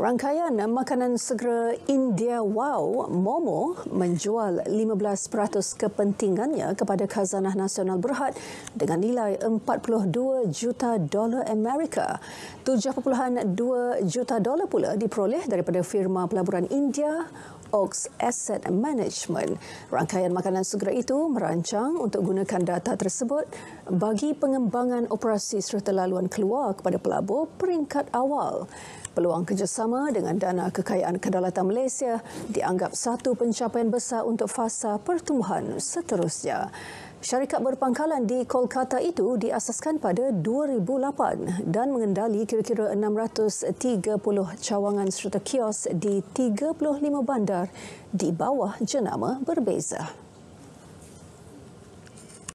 Rangkaian makanan segera India Wow Momo menjual 15% kepentingannya kepada Khazanah Nasional Berhad dengan nilai 42 juta dolar Amerika. 7.2 juta dolar pula diperoleh daripada firma pelaburan India Ox Asset Management. Rangkaian makanan segera itu merancang untuk gunakan data tersebut bagi pengembangan operasi serta laluan keluar kepada pelabur peringkat awal. Peluang kerjasama bersama dengan dana kekayaan kedaulatan Malaysia dianggap satu pencapaian besar untuk fasa pertumbuhan seterusnya. Syarikat berpangkalan di Kolkata itu diasaskan pada 2008 dan mengendali kira-kira 630 cawangan serta kios di 35 bandar di bawah jenama berbeza.